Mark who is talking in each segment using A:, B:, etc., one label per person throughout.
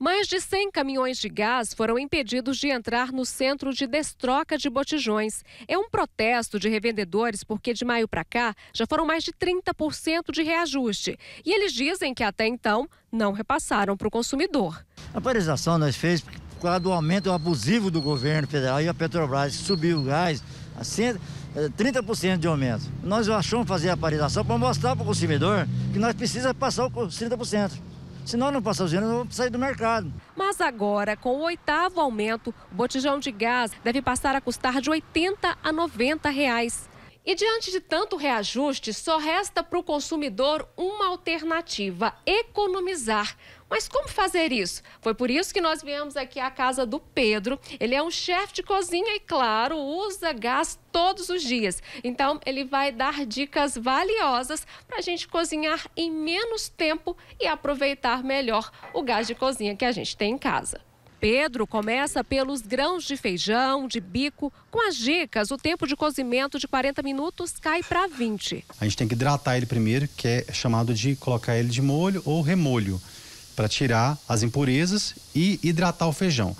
A: Mais de 100 caminhões de gás foram impedidos de entrar no centro de destroca de botijões. É um protesto de revendedores porque de maio para cá já foram mais de 30% de reajuste. E eles dizem que até então não repassaram para o consumidor.
B: A paralisação nós fez por causa do aumento abusivo do governo federal e a Petrobras subiu o gás a 30% eh, de aumento. Nós achamos fazer a paralisação para mostrar para o consumidor que nós precisamos passar os 30%. Se não passar o dinheiro, eu vou sair do mercado.
A: Mas agora, com o oitavo aumento, o botijão de gás deve passar a custar de 80 a 90 reais. E diante de tanto reajuste, só resta para o consumidor uma alternativa: economizar. Mas como fazer isso? Foi por isso que nós viemos aqui à casa do Pedro. Ele é um chefe de cozinha e, claro, usa gás todos os dias. Então, ele vai dar dicas valiosas para a gente cozinhar em menos tempo e aproveitar melhor o gás de cozinha que a gente tem em casa. Pedro começa pelos grãos de feijão, de bico. Com as dicas, o tempo de cozimento de 40 minutos cai para 20.
C: A gente tem que hidratar ele primeiro, que é chamado de colocar ele de molho ou remolho, para tirar as impurezas e hidratar o feijão.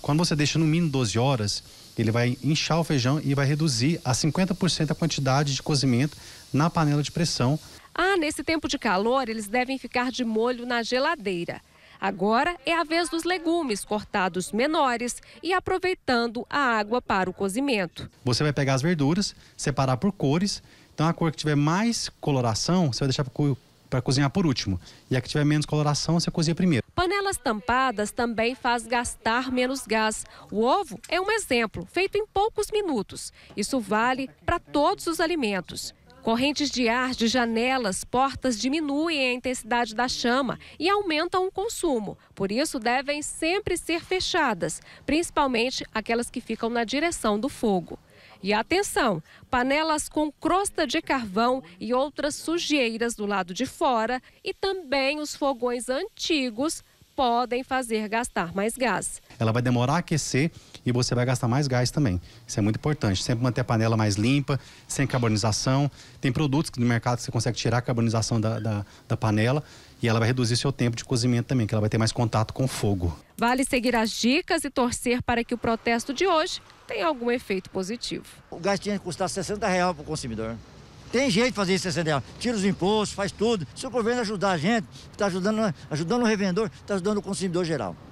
C: Quando você deixa no mínimo 12 horas, ele vai inchar o feijão e vai reduzir a 50% a quantidade de cozimento na panela de pressão.
A: Ah, nesse tempo de calor, eles devem ficar de molho na geladeira. Agora é a vez dos legumes cortados menores e aproveitando a água para o cozimento.
C: Você vai pegar as verduras, separar por cores. Então a cor que tiver mais coloração, você vai deixar para cozinhar por último. E a que tiver menos coloração, você cozinha primeiro.
A: Panelas tampadas também faz gastar menos gás. O ovo é um exemplo, feito em poucos minutos. Isso vale para todos os alimentos. Correntes de ar de janelas, portas diminuem a intensidade da chama e aumentam o consumo. Por isso, devem sempre ser fechadas, principalmente aquelas que ficam na direção do fogo. E atenção, panelas com crosta de carvão e outras sujeiras do lado de fora e também os fogões antigos podem fazer gastar mais gás.
C: Ela vai demorar a aquecer e você vai gastar mais gás também. Isso é muito importante. Sempre manter a panela mais limpa, sem carbonização. Tem produtos no mercado que você consegue tirar a carbonização da, da, da panela e ela vai reduzir seu tempo de cozimento também, que ela vai ter mais contato
B: com o fogo.
A: Vale seguir as dicas e torcer para que o protesto de hoje tenha algum efeito
B: positivo. O gás tinha que custar 60 reais para o consumidor. Tem jeito de fazer isso, CDL. Tira os impostos, faz tudo. Se o governo ajudar a gente, está ajudando, ajudando o revendedor, está ajudando o consumidor geral.